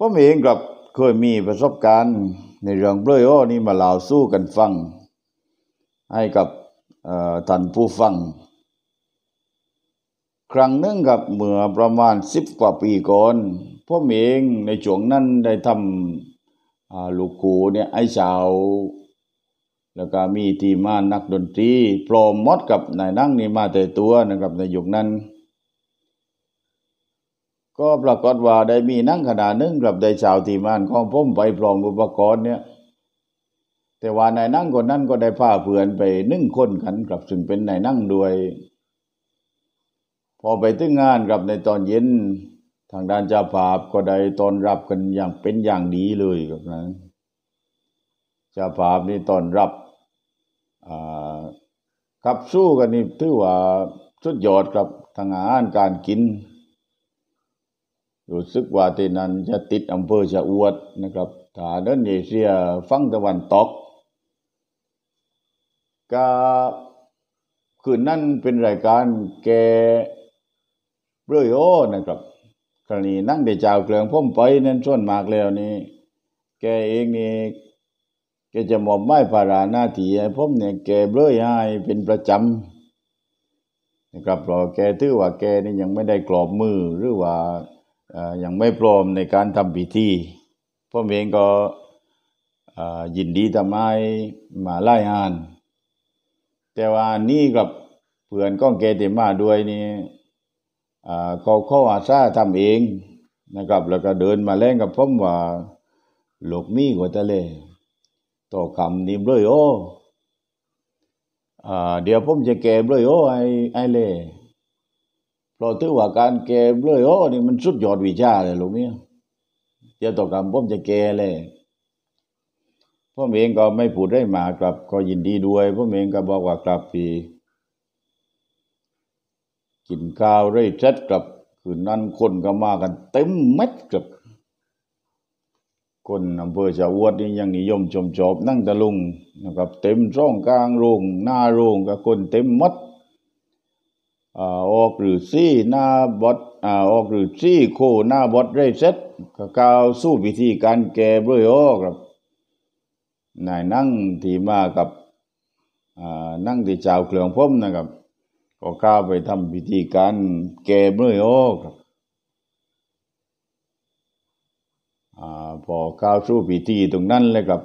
ผมเองกับเคยมีประสบการณ์ในเรื่องเบลยโอนี่มาเล่าสู้กันฟัง ให้กับท่านผู้ฟัง ครั้งหนึ่งกับเมื่อประมาณสิบกว่าปีก่อนผมเองในช่วงนั้นได้ทำลูกคูเนี่ยไอ้สาวแล้วก็มีทีมานักดนตรีพป้อมมดกับนายนั่งนี่มาแต่ตัวนะครับในยุคนั้นก็ปรากฏว่าได้มีนั่งขนาดนึงกับได้ชาวทีมานของพ้มไปปลองอุปกรณ์เนี่ยแต่ว่านายนั่งคนนั้นก็ได้ผ้าเผื่อนไปนึ่งคนกันกับซึ่งเป็นนายนั่งด้วย พอไปถึงงานกับในตอนเย็นทางด้านเจ้าภาพ ก็ได้ตอนรับกันอย่างเป็นอย่างดีเลยกับนะเจ้าภาพนี่ตอนรับกับสู้กันนี่ถือว่าสุดยอดครับทางงานการกินรู้สึกว่าที่นั้นจะติดอำเภอชะอวดนะครับฐานเดินเอเชียฟังตะวันตกก็คืนนั่นเป็นรายการแกเรื่อยโอนะครับ กรณีนั่งเดจาวเกลืองพ่มไปนั่นส่วนมากแล้วนี่แกเองนี่แกจะมอบไม้ภาราหน้าที่ให้พ่มเนี่ยแกเบื่อยายเป็นประจำนะครับรอแกถือว่าแกนี่ยังไม่ได้กรอบมือหรือว่ายังไม่พร้อมในการทำพิธีพ่อเองก็ยินดีทำไมมาไล่อานแต่ว่านี่กับเพื่อนก้องเกติมาด้วยนี่เขาเข้าอาซาทำเองนะครับ แล้วก็เดินมาแล่งกับพ่มว่าหลกมีกว่าทะเลต่อคำนิมเลยโอ้เดี๋ยวผมจะแก่เลยโอ้ ไอ้ไอ้เล่เพราะถือว่าการแก่เลยโอ้นี่มันสุดยอดวิชาเลยลูกเมียเะตอกรรมผมจะแก่เลยพผมเมงก็ไม่ผูดได้มากลับ ก็ยินดีด้วยพผมเมงก็บอกว่ากลับปีกินข้าวไร้ชัดกลับ คืนนั้นคนก็มากัน เต็มเม็ดกลับคนอำเภอชาวดนี่ยังนิยมชมชอบนั่งตะลุงนะครับ เต็มร่องกลางโรงหน้าโรงกับคนเต็มมัดออกหรือซี่หน้าบดออกหรือซี่โคหน้าบดไรเซ็ตกาวสู้วิธีการแก่เรื่อยออกครับ นายนั่งที่มากับนั่งที่้าเคลืองพมนะครับ ก็ก้าไปทำพิธีการแก่เรื่อยออกครับอพอก้าวสู้พิธีตรงนั้นเลยครับ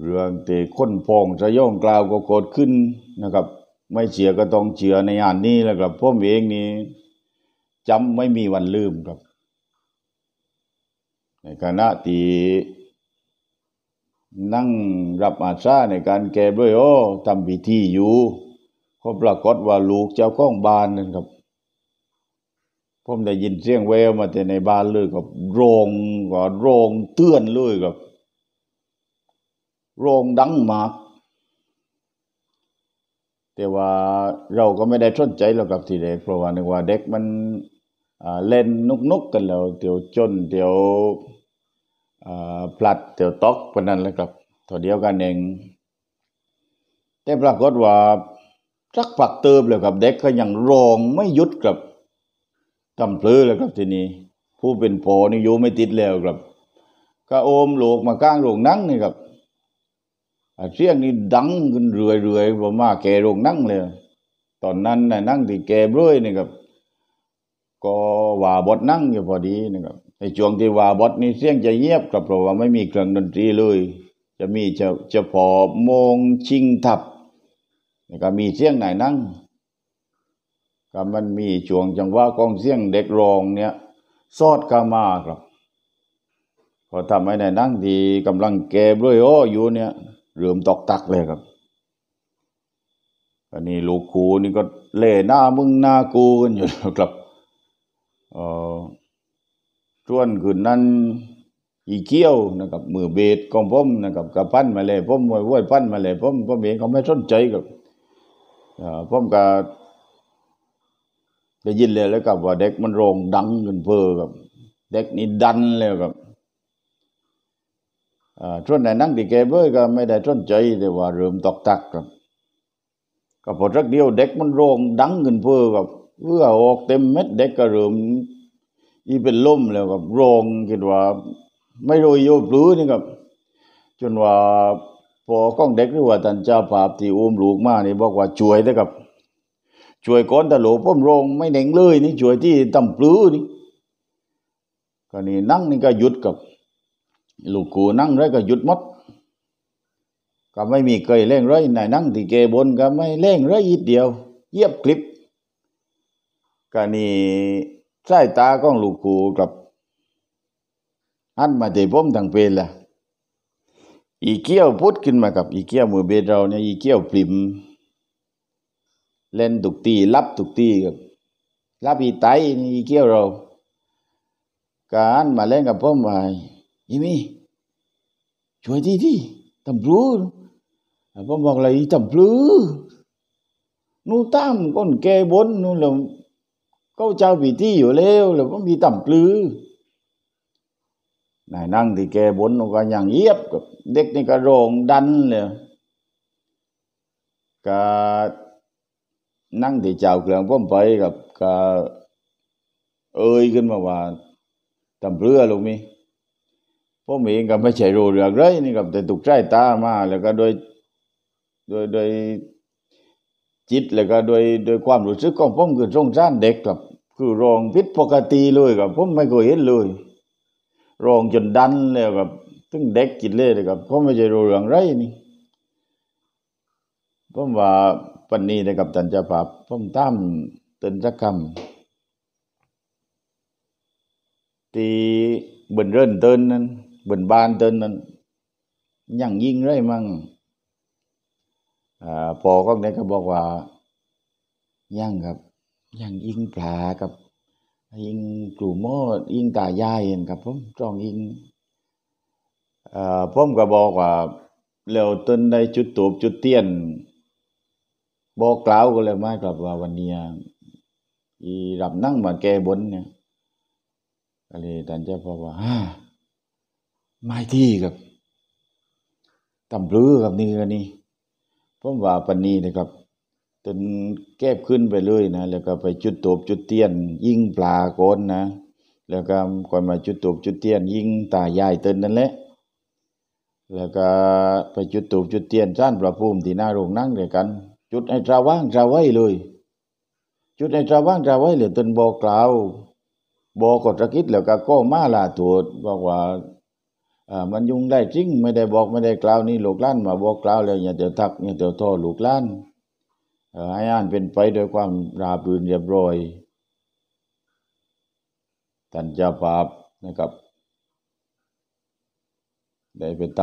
เรื่องเตะค้นพองจะย่องกล่าวก็โกรธขึ้นนะครับไม่เชื่อก็ต้องเชื่อในงานนี้แหละครับพอมเองนี้จำไม่มีวันลืมครับ ในคณะที่นั่งรับอาซาในการแก้ด้วยโอ้ทำพิธีอยู่เขาปรากฏว่าลูกเจ้าก้องบานนั่นครับผมได้ยินเสียงแววมาแต่ในบ้านเลยกับ โรงก็โรงเตือนเลยกับ โรงดังมากแต่ว่าเราก็ไม่ได้สนใจหรอกครับทีเด็กเพราะว่านึกว่าเด็กมันเล่นนุกๆกกันแล้วเดี๋ยวจน เดี๋ยวพลัดเดี๋ยวตอกปนนั้นแหละครับตัวเดียวกันเอง แต่ปรากฏว่าสักผักเติมเลยครับเด็กก็ยังร้องไม่หยุดครับกำเพลือแล้วครับทีนี้ ผู้เป็นพอนี่โยไม่ติดแล้วครับก็โอมโลกมาก้างโวงนั่งนี่ครับเสียงนี่ดังขึ้นเรื่อยๆประมาแกลงนั่งเลย ตอนนั้นนะนั่งที่แกเรวยนี่ครับก็ว่าบดนั่งอยู่พอดีนะครับในช่วงที่ว่าบดนี่เสียงจะเงียบรับเพราะว่าไม่มีเครื่องดนตรีเลย จะมีจะจะพอมงชิงทับนครก็มีเสียงไหนนั่งก็มันมีช่วงจังว่ากองเสียงเด็กรองเนี่ยซอดกามาครับพอทำให้หนนั่งดีกำลังแกเรวยโอ้ออยู่เนี่ยเริ่มตอกตักเลยครับ อันนี้ลูกคูนี่ก็เล่หน้ามึงหน้ากูกันอยู่ครับเออช่วนคืนนั้นอีเกี้ยวนะครับมือเบสของผมนะครับกับพันมาเลยผมมวยวยพันมาเลยผมผมเองเขาไม่สนใจกับผมก็ได้ยินเลยแล้วกับว่าเด็กมันโรงดังินเพอครับ เด็กนี่ดันเลยครับจนหนนั่งดีเกเบร์ก็ไม่ได้จนใจแต่ว่าเริ่มตอกตักครับก็พอสักเดียวเด็กมันร้องดังเงินเพื่อกับเพื่อออกเต็มเม็ดเด็กก็เริ่มอีเป็นล้มแล้วกับร้องคิดว่าไม่รู้โยบลื้อนี่ครับจนว่าพอกล้องเด็กหรือว่าตันเจ้าภาพที่อุ้มลูกมานี่บอกว่าช่วยได้ครับ ช่วยก้อนตะโหลพ่มโรงไม่เน่งเลยนี่ช่วยที่ตำปลื้อนี่ก็นี่นั่งนี่ก็หยุดกับลูกกูนั่งไรก็หยุดมด ก็ไม่มีเคยเล่งไรไหนนั่งที่เกบนก็ไม่เล่งไรอีกเดียวเยียบคลิปก็นี่สายตาก้องลูกกูกับอันมาเตะผมทางเพลละอีเกี้ยวพุดขึ้นมากับอีเกี้ยวมือเบเราเนี่ยอีเกี้ยวปริมเล่นตุกตี รับตุกตีกับรับอีไตอีเกี้ยวเรา การมาเล่นกับพผมมา ini cuaca ini templur apa บอกเลยตำปลือนู่ต้มก้นแกบนนู่นแล้วก็เจ้าบีที่อยู่แล้วแล้วก็มีตำปลือนายนั่งที่แกบนก็อยังเยียบกับเด็กนี่ก็โรงดันเลยก็นั่งที่เจ้าเกลืองพ้มไปกับก็เอ่ยขึ้นมาว่าตำเลือลูกมีผมเองก็ไม่ใช่รู้เรื่องเลยนี่ครับแต่ถูกใจตามาแล้วก็โดยโดยโดยจิต แล้วก็โดยโดยความรู้สึกของผมคือรงสานเด็กครับ คือรองพิษปกติเลยครับผมไม่เคยเห็นเลยรองจนดันแล้วครับถึงเด็กกินเล่เลยครับผมไม่ใช่รู้เรื่องไรนี่ผมว่าปัณณีนะครับจันจะาภาพผมตามเตินสักคำที่บนเริ่นเตินนั้นบนบานเดินนั้นยังยิงไรมั่งอพอก็ได้ก็บอกว่าย่างครับย่างยิงปลากับยิงกลุ่มโมดยิงตายายเห็นครับผมจ้องยิงผมก็บอกว่าเร็วต้นได้จุดตูบจุดเตี้ยน บอกกล่าวก็เลยมากลับว่าวันนี้อีรับนั่งมาแก้บนเนี่ยก็เลยต่นเจ้าพ่อว่าไม่ที่ครับตำลือครับนี่กันนี่ผมว่าปันนี้นะครับจนแก็บขึ้นไปเลยนะแล้วก็ไปจุดตบจุดเตียน ยิงปลาโกนนะ แล้วก็ก่อนมาจุดตบจุดเตียนยิงตาใหญ่เตินนั่นแหละ แล้วก็ไปจุดตบจุดเตียนจ้านประภูมิที่หน้าโรงนั่งเดียกันจุดให้ตราว่างตราไว้เลย จุดให้ตราว่างตราไว้เหลือตนบอกกล่าวบอกกฎกิด แล้วก็ก็มาลาตรวบอกว่ามันยุ่งได้จริง ไม่ได้บอกไม่ได้กล่าวนี่ลูกล้านมาบอกกล่าวแล้วอย่าเดี๋ยวทักอย่าเดี๋ยวทอลูกล้านอายอ่านเป็นไปโดยความราบรื่นเรียบร้อย่ันจาภาพนะครับ ได้ไปท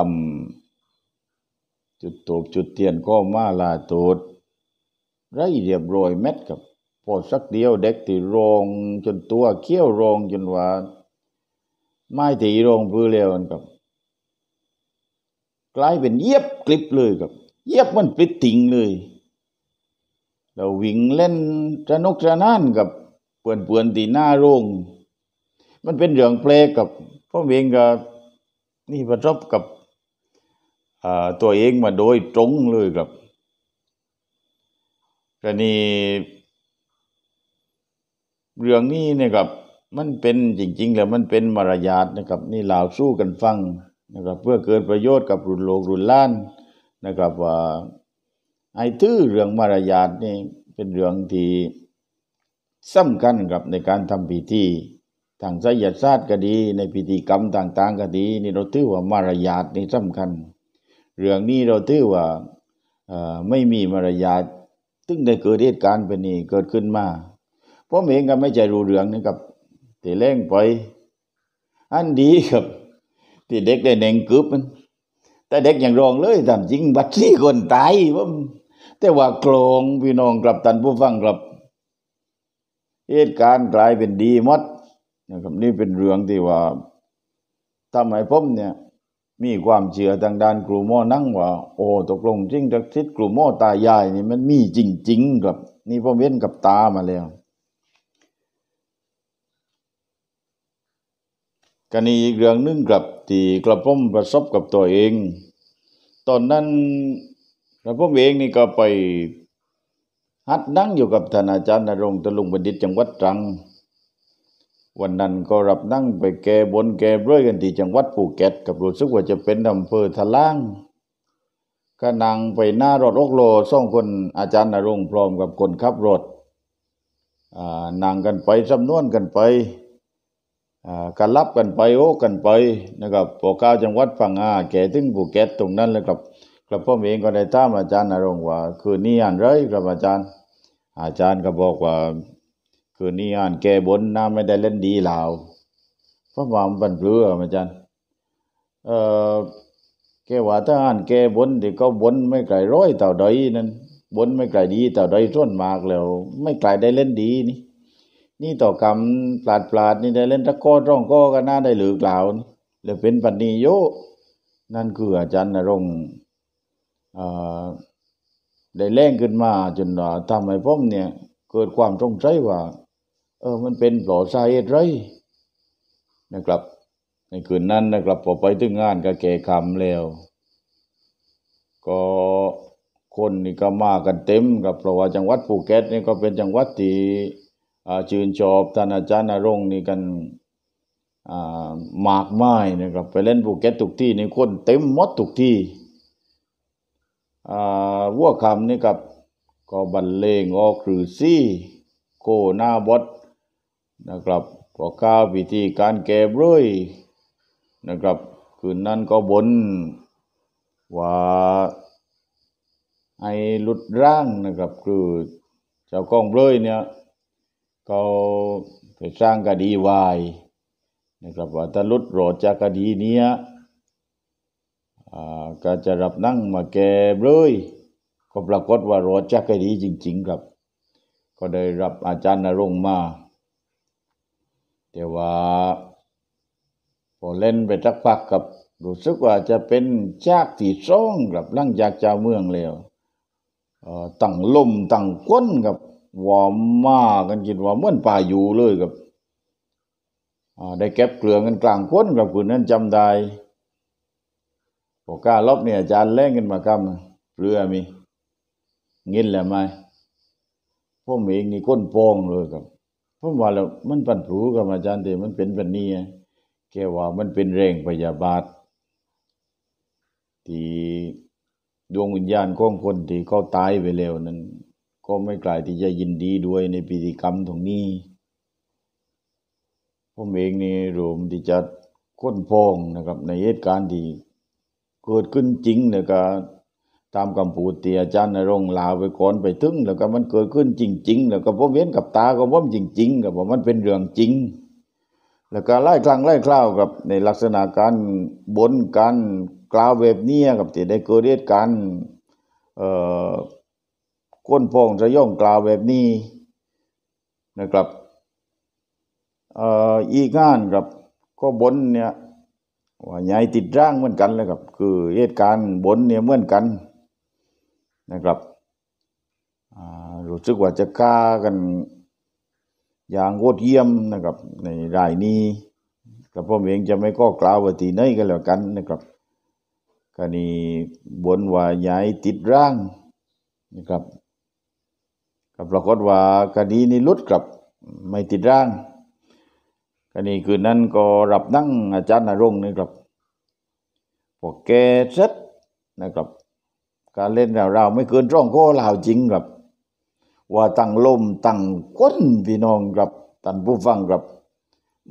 ำจุดตูบจุดเตียนก็มาลาตูดไรเรียบร้อยเม็ดกับพอสักเดียว เด็กตีรองจนตัวเขี้ยวรองจนว่าไม่ตีรองพื้นเร็วกับกลายเป็นเยียบกลิบเลยครับเยียบมันปิดติ่งเลย เราวิ่งเล่นะนกจะนานกับเปื่อนเปื่อนตีหน้าโรง มันเป็นเรื่องเพลกกับพ่อเองก็นี่ประจบกับตัวเองมาโดยตรงเลยครับกรณีเรื่องนี้เนี่ยครับ มันเป็นจริง ๆ แล้วมันเป็นมารยาทนะครับ นี่ลาวสู้กันฟังนะครับเพื่อเกิดประโยชน์กับรุ่นโลกรุ่นล้านนะครับว่าไอ้ทื่อเรื่องมารยาทนี่เป็นเรื่องที่สำคัญกับในการทำพิธีทางไสยศาสตร์ก็ดี ในพิธีกรรมต่าง ๆ ก็ดีนี่เราถือว่ามารยาทนี่สำคัญ เรื่องนี้เราถือว่าไม่มีมารยาทตึงได้เกิดเหตุการณ์เป็นนี้เกิดขึ้นมาเพรามเองก็ไม่ใจรู้เรื่องนะครับแต่เล่งไปอันดีครับที่เด็กได้แดงกึบมันแต่เด็กอย่างรองเลยทำจริง บัตรที่คนตายว่าแต่ว่าโกลงพี่น้องกลับตันผู้ฟังกลับ เหตุการณ์กลายเป็นดีมดนะครับ นี่เป็นเรื่องที่ว่าทำให้ผมเนี่ยมีความเชื่อทางด้านกลุ่มโมนั่งว่าโอ้ตกลงจริงจักทิศกลุ่มโมตายายนี่มันมีจริงๆกับ นี่ผมเว้นกับตามาแล้วกรณีอีกเรื่องนึงกลับที่กระผมประสบกับตัวเอง ตอนนั้นกระผมเองนี่ก็ไปหัดนั่งอยู่กับท่านอาจารย์นรงตะลุงบัณฑิตจังหวัดตรัง วันนั้นก็รับนั่งไปแก่บนแก่เ่อยกันที่จังหวัดภูเก็ตกับรู้สึกว่าจะเป็นอำเภอทะล่างก็นั่งไปหน้ารถอกโลส่องคนอาจารย์นรงพร้อมกับคนขับรถนั่งกันไปสำนวนกันไปกันรับกันไปโอ้กันไปนะครับปก้าจังหวัดฝังอาแก่ถึงภูเก็ตตรงนั้นเลยครับครับพ่อเองก็ได้ท้ามอาจารย์นรงว่า คืนนี้อ่านไรครับอาจารย์ อาจารย์ก็บอกว่า คืนนี้อ่านแก่บนน้าไม่ได้เล่นดีเหล่าเพราะความบันเพลืออาจารย์เอ่อแกว่าถ้าอ่านแก่บนเดี๋ยวก็บนไม่ไกลร้อยเต่าอดนั้นบนไม่ไกลดีเต่าอดส่วนมากแล้ว ไม่ไกลได้เล่นดีนี่นี่ต่อกรรมปลาดปลาดนี่ได้เล่นตะก้อร้องก้อกันหน้าได้หรือกล่าวนี่เลยเป็นปัณณิโยนั่นคืออาจารย์นรงได้แรงขึ้นมาจนทำให้พอมเนี่ย เกิดความตรงใจว่า เออมันเป็นปลอดสาเหตุไร นะครับ ในคืนนั้นนะครับ พอไปถึงงาน ก็แก่คำแล้ว ก็คนนี่ก็มากันเต็มกับเพราะว่าจังหวัดภูเก็ตนี่ก็เป็นจังหวัดที่ชื่นชอบ ท่านอาจารย์นรงนี่กันหมากไม้นะครับไปเล่นภูเก็ตทุกที่นี่คนเต็มมดทุกที่วัวคำนี่กับก็บันเลงออกหรือ ซี่โกหน้าบดนะครับก็ก้าวพิธีการ แก่เรื่อยนะครับคืนนั้น ก็บนว่าไอ้หลุดร่างนะครับ คือเจ้ากองเรื่อยเนี่ยเขาไปสร้างคดีวายนะครับ ว่าถ้าลุดโรดจากคดีเนี้ยก็จะรับนั่งมาแก่เลยก็ปรากฏว่าโรดจากคดีจริง ๆ ครับ ก็ได้รับอาจารย์นรงมา แต่ว่าพอเล่นไปสักพักกับ รู้สึกว่าจะเป็นจากที่ซ่องกับหลังจากเจ้าเมืองแล้วตั้งลมตั้งก้นกับว่ามากกันกินว่าเหมือนป่าอยู่เลยกับได้เก็บเกลือกัน กลางค้นกับคืนนั้นจำได้พอกล้าลบเนี่ยอาจารย์แลงกันมากรรมเกลือมีเงินแหละไหมพวกเองนี่ก้นปองเลยกับพวกว่าแล้วมันปั่นผูกับอาจารย์เีมันเป็นแบบนี้แกว่ามันเป็นแรงพยาบาทที่ดวงวิญญาณของคนที่เขาตายไปแล้วนั้นก็ไม่กลายที่จะยินดีด้วยในพิธีกรรมตรงนี้ผมเองนี่รวมที่จะค้นพองนะครับ ในเหตุการณ์ที่เกิดขึ้นจริงนลครก็ตามคำพูดเตียจันในโรงลาวไปก่อนไปถึงแล้วก็มันเกิดขึ้นจริง ๆ แล้วก็ผมเห็นกับตาก็ผมจริงๆกับผมมันเป็นเรื่องจริง แล้วก็ไล่คลังไล่คล้าวกับ ในลักษณะการบนการกล่าวเว็บเนี้ยกับที่ได้เกิดเหตุการณ์เอ่อก้นพงจะย่องกล่าวแบบนี้นะครับอีกงานครับก็บนเนี่ยว่าใหญ่ติดร่างเหมือนกันเลยครับ คือเหตุการณ์บนเนี่ยเหมือนกันนะครับรู้สึกว่าจะกล้ากันอย่างโคตรเยี่ยมนะครับ ในรายนี้กับพ่อเองจะไม่ก็กล่าวว่าตีนี้กันแล้วกันนะครับกรณีบนว่าใหญ่ติดร่างนะครับก็ปรากฏว่าคดีนี้ลุดกลับ ไม่ติดร่างคดีคืนนั้นก็รับนั่งอาจารย์นรงค์นะครับพอแกเสร็จนะครับ การเล่นเราไม่เกินร่องก็ลาจริงครับ ว่าตั้งลมตั้งก้นพี่น้องครับตันผู้ฟังครับ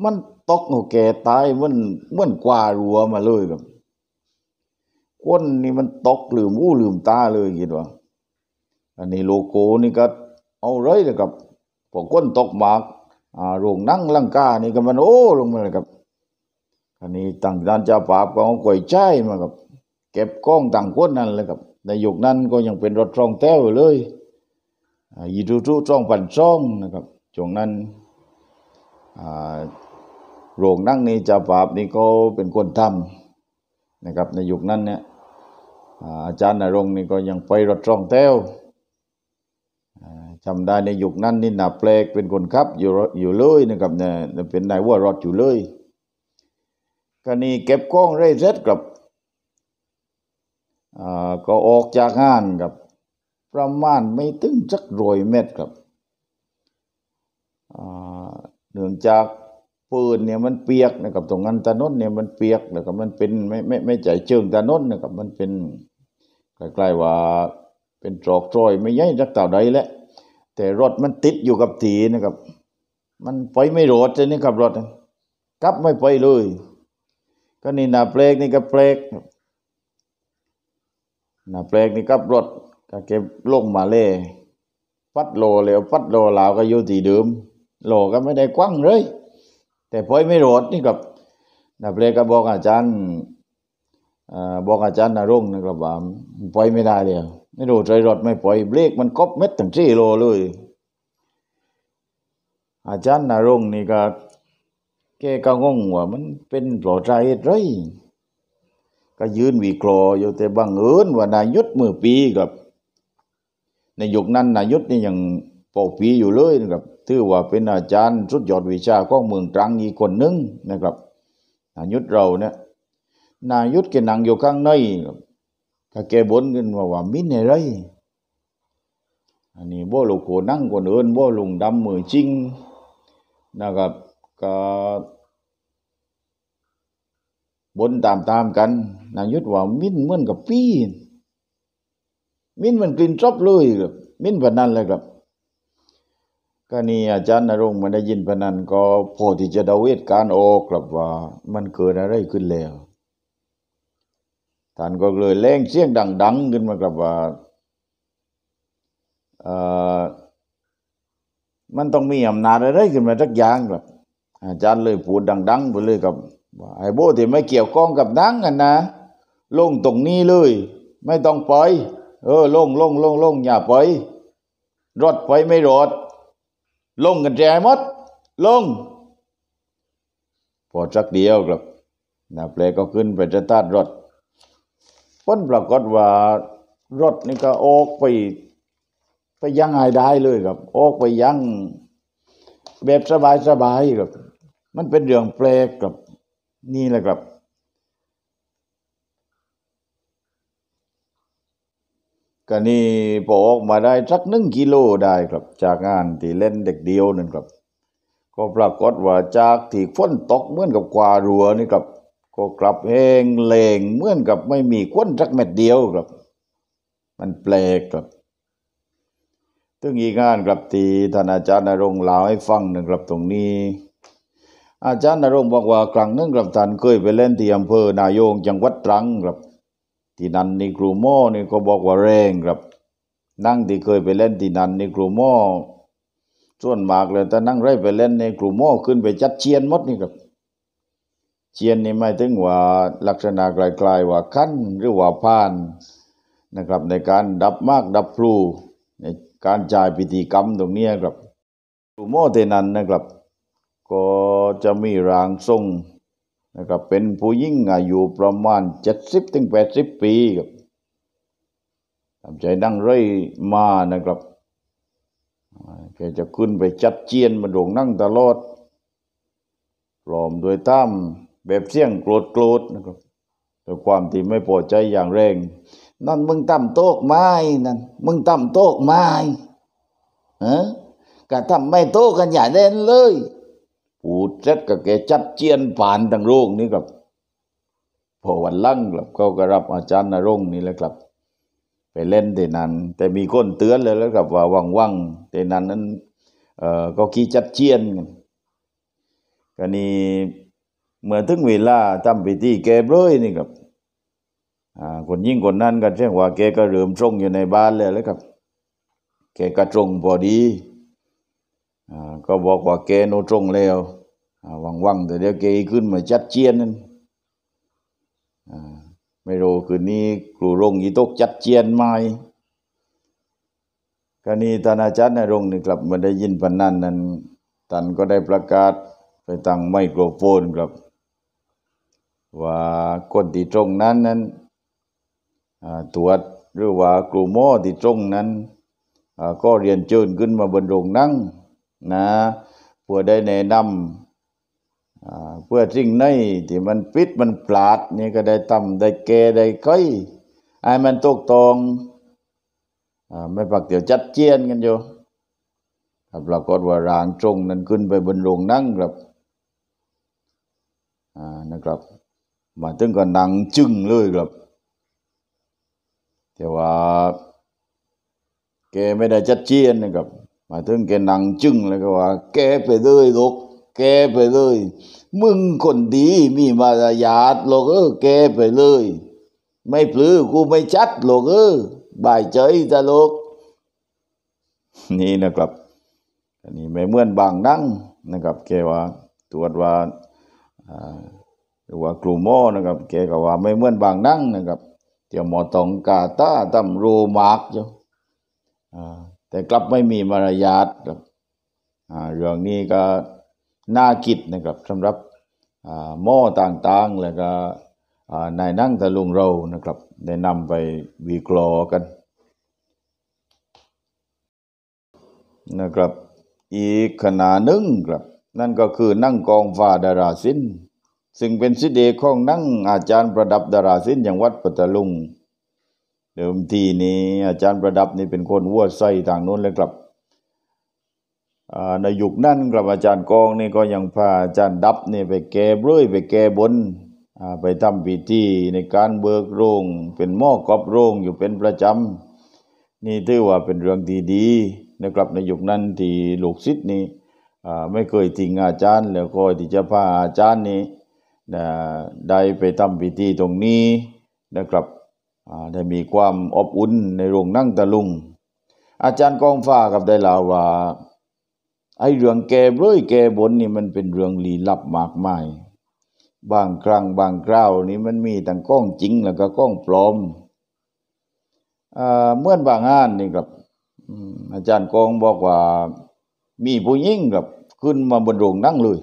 มันตกโอเแกตายมันมันกว่ารัวมาเลยครับก้นนี่มันตกลืมอู้ลืมตาเลย คิดว่า อันนี้โลโก้นี่ก็เอาเลยนะครับพวกก้นตกหมากอ่างนั่งลังกานี่ก็มันโอ้ลงมาเลยครับอันนี้ต่างด้านจะป่าบก็เอาก๋วยใช้มาครับ เก็บกล้องต่างก้นนั่นเลยครับ ในยุคนั้นก็ยังเป็นรถรองแต้วเลยยีทูทูจ้องปันซ้องนะครับช่วงนั้นโรงนั่งนี่จะปราบนี่ก็เป็นคนทำนะครับ ในยุคนั้นเนี่ยอาจารย์นรงนี่ก็ยังไปรถจ้องแต้วจำได้ในยุคนั้นนี่นาแปลกเป็นคนขับอยู่อยู่เลยนะครับเนี่ยเป็นนายว่ารอดอยู่เลยก็นี่เก็บกล้องเร่เซร็จกับก็ออกจากงานกับประมาณไม่ถึงสักรอยเมตรครับเนื่องจากปืนเนี่ยมันเปียกนะครับ ตรงนั้นถนนเนี่ยมันเปียกแล้วับมันเป็นไม่ไม่ไม่ใจเชิงถนนนะครับมันเป็นใกล้ๆว่าเป็นตรอกตรอย ไม่ใหญ่สักเต่าใดแหละแต่รถมันติดอยู่กับตีนะครับ มันไปไม่รถเลยนี่ขับรถกลับไม่ไปเลย ก็นี่นาเปลกนี่ก็เปลกนาเปลกนี่กับรถก็เก็บลงมาเล่พัดโลเล้วพัดโลลาวก็อยู่ตีเดิมโลก็ไม่ได้กว้างเลย แต่่อยไม่รถนี่กับนาเปลกก็บอกอาจารย์บอกอาจารย์นรงนะครับว่าปล่อยไม่ได้เลยไม่รู้ใจรถไม่ปล่อยเบรกมันกบเม็ดตั้งสี่โลเลย อาจารย์นรงนี่ก็ แกก็งงว่ามันเป็นปลอดใจไรก็ยืนวีครออยู่แต่บังเอิญว่านายุทธมือปีกับ ในยุคนั้นนายุทธนี่ยังปอกปีอยู่เลยนะครับถือว่าเป็นอาจารย์สุดยอดวิชาของเมืองตรังอีกคนนึงนะครับนายุทธเราเนี่ยนายุทธแกนั่งอยู่ข้างใน ถ้าแกบ่นกันว่าว่า มิ้นอะไร อันนี้บ่ลูกโคนั่งคนเอินบ่ลุงดำมือจริง นะครับก็บนตามตามกัน นายุทธว่ามิ้นเหมือนกับปีนมิ้นมันกลิ่นจบเลยครับมิ้นพนันเลยครับ ก็นี่อาจารย์นรงมันได้ยินพนันก็พอที่จะเดาเวทการออกครับว่ามันเกิดอะไรขึ้นแล้วท่านก็เลยแรงเสียงดังๆขึ้นมากับว่า มันต้องมีอำนาจอะไรขึ้นมาสักอย่างครับอาจารย์เลยพูดดังๆไปเลยกับไอ้โบที่ไม่เกี่ยวข้องกับนังกันนะลงตรงนี้เลย ไม่ต้องปล่อยเออ ลงลงลงลงอย่าปล่อยรถอปไม่รถ ลงกันแจมดลงพอสักเดียวครับนาเปลก็ขึ้นไปจะตัดรถผลปรากฏว่ารถนี่ก็ออกไปไปยังไงได้เลยครับออกไปยังแบบสบายสบายครับมันเป็นเรื่องแปลกครับ นี่แหละครับก็นี่พอออกมาได้สักหนึ่งกิโลได้ครับ จากงานที่เล่นเด็กเดียวนั่นครับ ก็ปรากฏว่าจากที่ฝนตกเหมือนกับกวารัวนี่ครับก็กลับเองเลงเหมือนกับไม่มีควนสักเม็ดเดียวครับ มันแปลกครับตึงอีกานครับตีท่านอาจารย์นรงเล่าให้ฟังหนึ่งครับตรงนี้ อาจารย์นรงบอกว่ากลางนึ่งครับท่านเคยไปเล่นที่อำเภอนายงจังหวัดตรังครับ ที่นั้นนี่ครูโม่นี่ก็บอกว่าแรงครับ นั่งที่เคยไปเล่นที่นั้นนี่ครูโม่ส่วนมากเลยแต่นั่งไรไปเล่นในครูโม่ขึ้นไปจัดเชียนมดนี่ครับเียนนี่หมายถึงว่าลักษณะไกลๆว่าขั้นหรือว่าผ่านนะครับ ในการดับมากดับพลูในการจ่ายพิธีกรรมตรงนี้ครับสุโมเทนันนะครับ ก็จะมีรางทรงนะครับ เป็นผู้ยิ่งอายุประมาณเจ็ดสิบถึงแปดสิบปีครับทำใจนั่งไร่มานะครับแกจะขึ้นไปจัดเจียนมาโด่งนั่งตลอดพร้อมโดยตั้มแบบเสี่ยงโกรธโกรธนะครับแต่ความที่ไม่พอใจอย่างแรงนั่นมึงตั้มโต๊กไม้นั่นมึงตั้มโต๊กไม้ฮะกะทำไม่โต๊กันอย่าเล่นเลยปูดเสร็ดกับแกจับเจียนผ่านทางโรคนี่ครับพอวันลั่งครับเขาก็รับอาจารย์นรงนี่แหละครับ ไปเล่นเตนั้นแต่มีก้นเตือนเลยแล้ว ครับ ว่าวังวังเตนั้นนั้นเอ่อก็ขี้จับเจียนกันกนีเมื่อถึงเวลาทำพิธีแก่เลยนี่ครับ คนยิ่งคนนั้นก็เชื่อว่าแกก็เริ่มตรงอยู่ในบ้านเลยแล้วครับแกก็ตรงพอดี ก็บอกว่าแกโนตรงแล้ว วังวังแต่เดี๋ยวแกขึ้นมาจัดเจียนนั่นไม่รู้คืนนี้ครูรงยีตกจัดเจียนไหมกรณีตาอาจารย์ในรงนี่กลับมาได้ยินพันนั้นนั้นท่านก็ได้ประกาศ ไปตั้งไมโครโฟนครับว่าคนที่ตรงนั้นนั้นตรวจหรือว่ากลุ่มหมอที่ตรงนั้น ก็เรียนเชิญขึ้นมาบนโรงนั่งนะเพื่อได้แนะนำเพื่อริงในที่มันปิดมันปลาดนี่ก็ได้ตํำได้เกยได้ค่อยไอ้มันตกตอง ไม่ปักเดี๋ยวจัดเจียนกันอยู่เรบปรากฏว่ารางตรงนั้นขึ้นไปบนโรงนั่งครับนะครับมันถึงก็นังจึงเลยครับแต่ว่าแกไม่ได้จัดเจียนนะครับ มาถึงแกนังจึงเลยวก็ว่า แกไปเลยลกแกไปเลย มึงคนดีมีมารยาทลอกเออแกไปเลย ไม่ปลื้อกูไม่จัดหลอกเออบายใจจะลกนี่นะครับอันนี้ไม่เหมือนบางนั่งนะครับ แกว่าตรวจว่าหรือว่ากลุ่มโมนะครับแกก็ว่าไม่เหมือนบางนั่งนะครับเดี่ยวหมอตองกาตาตัมรูมาร์กอยู่แต่กลับไม่มีมารยาทครับเรื่องนี้ก็น่าคิดนะครับสำหรับหม้อต่างๆ แล้วก็นายนั่งตะลุงเรานะครับได้นำไปวีกรอกันนะครับอีกขณะหนึ่งครับนั่นก็คือนั่งกองฟ้าดาราสินซึ่งเป็นสิเดของนั่งอาจารย์ประดับดาราสิ้นอย่างวัดปัตลุง เดิมทีนี้อาจารย์ประดับนี่เป็นคนวัวไส้ทางโน้นเลยกลับ ในยุคนั้นกลับอาจารย์กองนี่ก็ยังพาอาจารย์ดับนี่ไปแก้เรื่อยไปแก้บนไปทำพิธีในการเบิกโรง เป็นหม้อกอบโรงอยู่เป็นประจำนี่ถือว่าเป็นเรื่องดีๆดีนะครับในยุคนั้นที่ลูกศิษย์นี่ไม่เคยทิ้งอาจารย์ แล้วก็ที่จะพาอาจารย์นี่นะได้ไปทำพิธีตรงนี้นะครับ ได้มีความอบอุ่นในโรงนั่งตะลุง อาจารย์กองฟ้ากับได้ลาว่าไอเรื่องแก่เบ้ยแก่บนนี่มันเป็นเรื่องลี้ลับมากมายบางครั้งบางคราวนี่มันมีตั้งกล้องจริงแล้วก็กล้องปลอม เมื่อนบางงานนี่ครับอาจารย์กองบอกว่ามีผู้หญิงกับขึ้นมาบนโรงนั่งเลย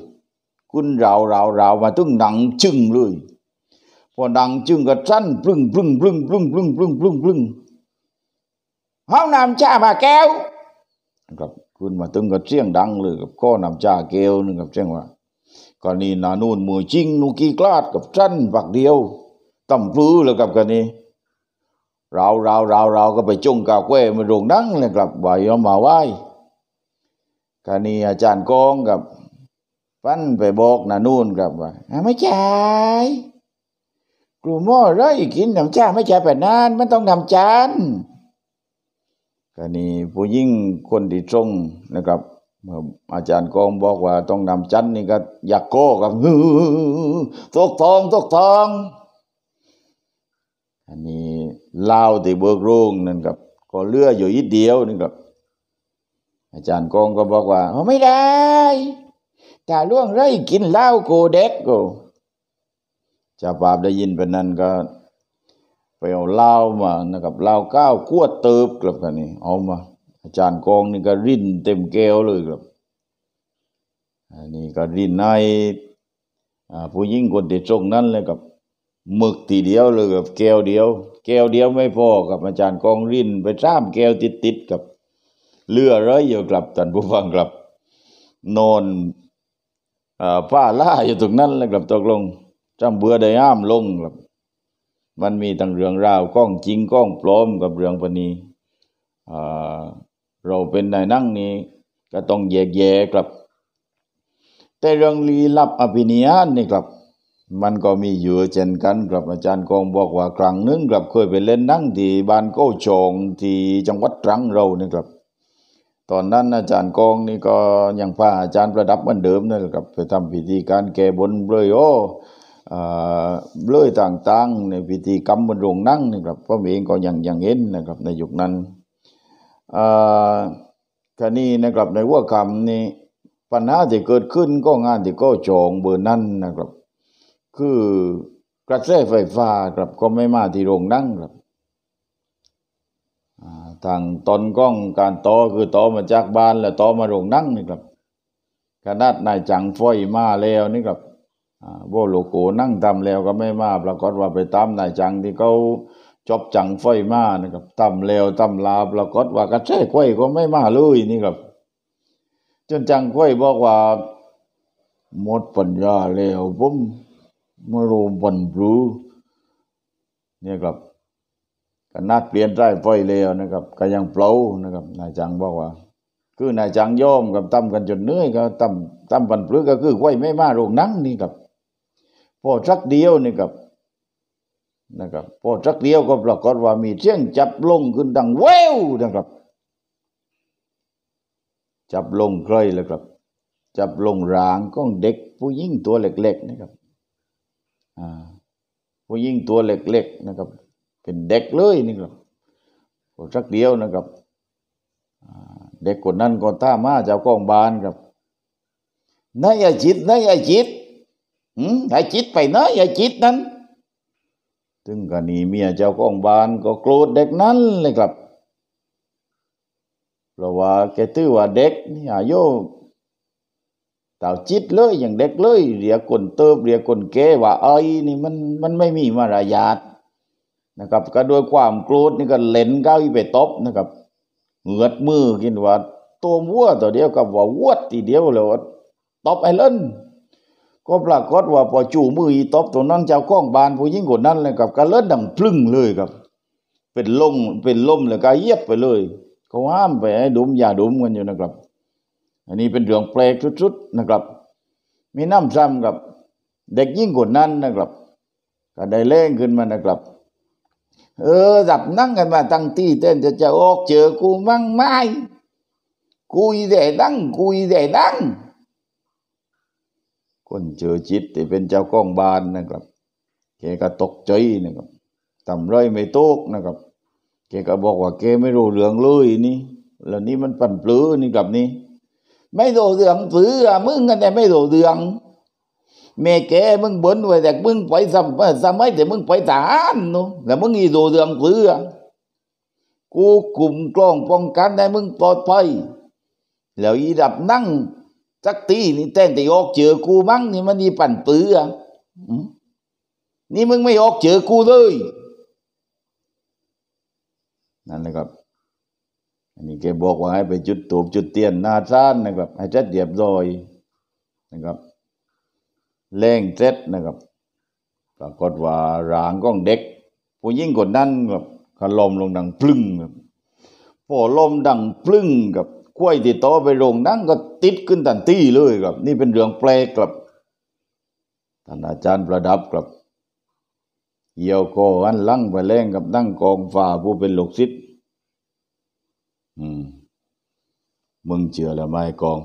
คุณราวราวราวมาตึ้งนังจึงเลย พอหนังจึงก็สั้นปลึ้งปลึ้งปลึ้งปลึ้งปลึ้งปลึ้งปลึ้งปลึ้งห้องน้ำชาบาแก้วรับ คุณมาตึ้งก็เสียงดังเลยกับก้อนน้ำชาแก้วนึงกับเสียงว่าก็นี่นานูนมือจริงนูกีกลาดกับสั้นปักเดียวต่ำปื้อแล้วกับกันนี้เราเราเราเราก็ไปจงกาแก้มาโรงดังเลยครับบ่ายอมมาไหว้กันนี้อาจารย์กองกับฟันไปบอกนะนู่นกับว่าไม่ใช่กลุ่มว่าไรกินน้ำ้าไม่จ่แบบนั้นมันต้องนำจานก็นี่ผู้ยิ่งคนที่ตรงนะครับอาจารย์กองบอกว่าต้องนำจันนี่ก็อยากโก้กับฮือตกทองตกทองอันนี้เล่าตีเบิกโรงนั่นครับ ก็เลืออยู่ยิดเดียวนี่ครับอาจารย์กองก็บอกว่าไม่ได้กาล่วงไรกินเหล้าโกเด็กโกชาวบาปได้ยินเป็นนั้นก็ไปเอาเหล้ามานะครับเหล้าก้าวขวดเติบกลับกันนี่เอามา อาจารย์กองนี่ก็รินเต็มแก้วเลยครับอันนี้ก็รินในผู้หญิงคนเด็ดตรงนั้นเลยครับหมึกทีเดียวเลยครับแก้วเดียว แก้วเดียวไม่พอกับ อาจารย์กองรินไปซ้ำแก้วติดติดกับเลือร้อยอยู่กลับตันผู้ฟังกลับนอนป้าล่าอยู่ตรงนั้นแล้วครับตกลงจำเบื่อได้ย้ามลงครับ มันมีตั้งเรื่องราวกล้องจริงกล้องปลอมกับเรื่องปณีเราเป็นนายนั่งนี้ก็ต้องแยกแยะครับ แต่เรื่องลี้ลับอภินิยานนี่ครับ มันก็มีอยู่เช่นกันครับอาจารย์กองบอกว่าครั้งนึงครับเคยไปเล่นนั่งที่บ้านโก้ชงที่จังหวัดตรังเรานี่ครับตอนนั้นอาจารย์กองนี่ก็ยังพาอาจารย์ประดับเหมือนเดิมนั่นแหละครับไปทำพิธีการแก่บนเลยโอเลยต่างๆ ในพิธีกรรมบนโรงนั่งนะครับพระเองก็ยังยังเห็นนะครับในยุคนั้นครนี้นะครับในว่าครรมนี่ปัญหาที่เกิดขึ้นก็งานที่ก็จองเบอร์นั่นนะครับ คือกระแสไฟฟ้าครับก็ไม่มาที่โรงนั่งครับทางตอนก้องการต่อคือต่อมาจากบ้าน แล้วต่อมาโรงนั่งนี่ครับขนาดนายจังฟ้อยมาแล้วนี่ครับโบโลโกนั่งทำแล้วก็ไม่มาปรากฏว่าไปตามนายจังที่เขาจบจังฟ้อยมานะครับตำแล้วตำลาปรากฏว่ากระแทกควยก็ไม่มาเลยนี่ครับจนจังควยบอกว่าหมดปัญญาแล้วผมมาโรมบันบลูเนี่ยครับก็นัดเปลี่ยนไร่ไยเลวนะครับก็ยังเปล่านะครับนายจังบอกว่า คือนายจังย่อมกับตั้มกันจนเหนื่อยก็ตั้มตั้มปันปลือก็คือไวไม่มาโรงนั่งนี่ครับพอสักเดียวนี่ครับนะครับพอสักเดียวก็ปรากฏว่ามีเสียง จับลงขึ้นดังเววนะครับ จับลงใคลเลยครับ จับลงรางก้องเด็ก ผู้หญิงตัวเล็กๆนะครับอ่าผู้หญิงตัวเล็ก ๆนะครับเป็นเด็กเลยนี่ครับคนสักเดียวนะครับเด็กคนนั้นก็ท่ามาเจ้ากองบานครับนายาจิตนายาจิตหืมายจิตไปนายอจิตนั้นถึงกรณีเมียเจ้ากองบาน ก็โกรธเด็กนั้น เลยครับเพราะว่าแกตื้อว่าเด็กนี่อายุต่าจิตเลย อย่างเด็กเลยเรียกคนเติบเรียกคนเกว่าไอ้นี่มันมันไม่มีมารยาทนะครับ ก็ด้วยความโกรธนี่ก็เล่นเก้าอี้ไปตบนะครับ เหงือดมือกินว่าตัววัวตัวเดียวกับ ว่าวัดทีเดียวเลยว่าตบไอ้เล่นก็ปรากฏว่าพอจู่มืออีตบตัวนั่งเจ้าก้องบานผู้ยิ่งกว่านั้นเลยกับกรเล่นดังพลึงเลยครับ เป็นลม เป็นลมเลยก็เยียบไปเลย เขาห้ามไปดุมอย่าดุมกันอยู่นะครับ อันนี้เป็นเรื่องแปลกชุดๆนะครับ มีน้ำซ้ำกับ เด็กยิ่งกว่านั้นนะครับ ก็ได้เล่งขึ้นมานะครับเออดับนั่งกันมาตั้งตีเต้นจะจะออก เจอกูมั่งไม่กูยแต่ดังกูยแต่ดัง คนเจอจิตที่เป็นเจ้าก้องบานนะครับแกก็ตกใจนะครับตำร้อยไม่ตกนะครับแกก็บอกว่าแกไม่รู้เรื่องเลยนี่ แล้วนี่มันปั่นปลื้อนี่กับนี่ไม่โดดเรื่องปลื้อมึงกันแต่ไม่โดดเรื่องแม่แกมึงบนไว้แต่มึงไปสมัยสมัยแต่มึงไปทหารเนาะแล้วมึงอีโดเรื่องเรือกูกลุ่มกล้องป้องกันได้มึงปลอดภัยแล้วอีดับนั่งจักตีนี่แต่งแต่ออกเจอกูมั้งนี่มันนีปั่นปื้อนี่มึงไม่ออกเจอกูเลย นั่นนะครับอันนี้แกบอกว่าให้ไปจุดตูบจุดเตียนนาซานนะครับให้จัดเดียบรอยนะครับเล่งเจ็ดนะครับปรากฏว่าร่างของเด็ก ผู้ยิ่งกดนั้นแบบขลมลงดังพลึงครับพอลมดังพลึงกับกล้วยี่ดต่อไปลงนั่งก็ติดขึ้นทันทีเลย ครับ นี่เป็นเรื่องแปลกครับ ท่านอาจารย์ประดับครับเยี่ยวโกอันลั่งไปแรงกับนั่งกอง ฝ่าผู้เป็นลูกศิษย์ อืม มึงเชื่อละไม่กอง